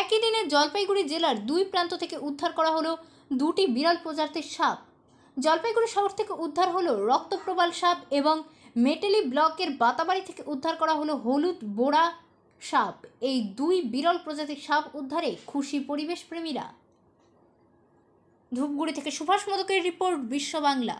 একই দিনে জলপাইগুড়ি জেলার দুই প্রান্ত থেকে উদ্ধার করা হলো দুটি বিড়াল প্রজাতির সাপ জলপাইগুড়ি শহর থেকে উদ্ধার হলো রক্তপ্রবাল সাপ এবং মেটেলি ব্লকের বাতাবাড়ি থেকে উদ্ধার করা হলো হলুদ বোড়া সাপ এই দুই বিরল প্রজাতির সাপ উদ্ধারে খুশি পরিবেশ প্রেমীরা ধূপগুড়ি থেকে সুভাষ মদকের রিপোর্ট বিশ্ব বাংলা